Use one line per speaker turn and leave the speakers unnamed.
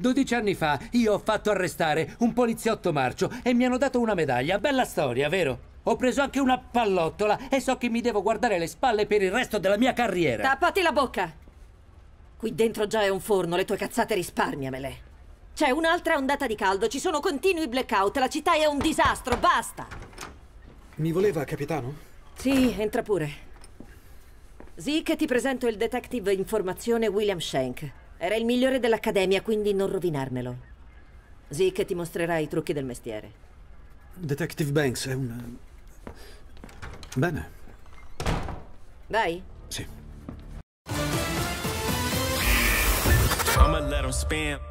12 anni fa io ho fatto arrestare un poliziotto marcio e mi hanno dato una medaglia. Bella storia, vero? Ho preso anche una pallottola e so che mi devo guardare le spalle per il resto della mia carriera.
Tappati la bocca! Qui dentro già è un forno, le tue cazzate risparmiamele. C'è un'altra ondata di caldo, ci sono continui blackout, la città è un disastro, basta!
Mi voleva, capitano?
Sì, entra pure. Sì, che ti presento il detective informazione William Shank. Era il migliore dell'Accademia, quindi non rovinarmelo. Zeke ti mostrerà i trucchi del mestiere.
Detective Banks è un... Eh, bene.
Vai? Sì. spam.